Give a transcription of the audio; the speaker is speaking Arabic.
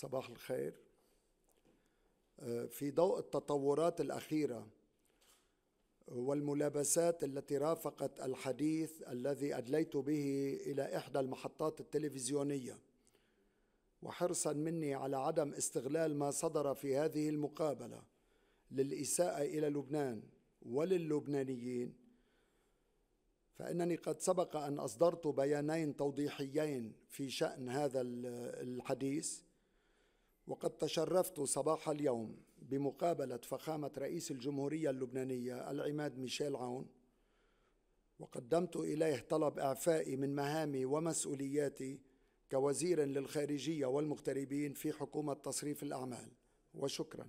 صباح الخير آه، في ضوء التطورات الاخيره والملابسات التي رافقت الحديث الذي ادليت به الى احدى المحطات التلفزيونيه وحرصا مني على عدم استغلال ما صدر في هذه المقابله للاساءه الى لبنان وللبنانيين فانني قد سبق ان اصدرت بيانين توضيحيين في شان هذا الحديث وقد تشرفت صباح اليوم بمقابلة فخامة رئيس الجمهورية اللبنانية العماد ميشيل عون وقدمت إليه طلب إعفائي من مهامي ومسؤولياتي كوزير للخارجية والمغتربين في حكومة تصريف الأعمال وشكراً